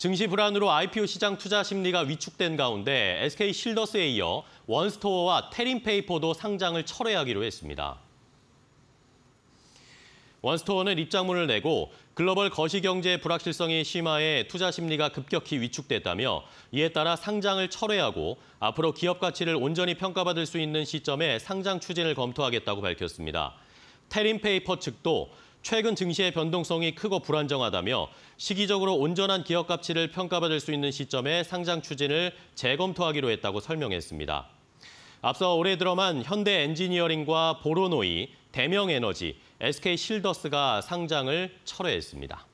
증시 불안으로 IPO 시장 투자 심리가 위축된 가운데 SK 실더스에 이어 원스토어와 테린페이퍼도 상장을 철회하기로 했습니다. 원스토어는 입장문을 내고 글로벌 거시경제 불확실성이 심화해 투자 심리가 급격히 위축됐다며 이에 따라 상장을 철회하고 앞으로 기업 가치를 온전히 평가받을 수 있는 시점에 상장 추진을 검토하겠다고 밝혔습니다. 테린페이퍼 측도 최근 증시의 변동성이 크고 불안정하다며 시기적으로 온전한 기업 가치를 평가받을 수 있는 시점에 상장 추진을 재검토하기로 했다고 설명했습니다. 앞서 올해 들어만 현대 엔지니어링과 보로노이, 대명에너지, SK실더스가 상장을 철회했습니다.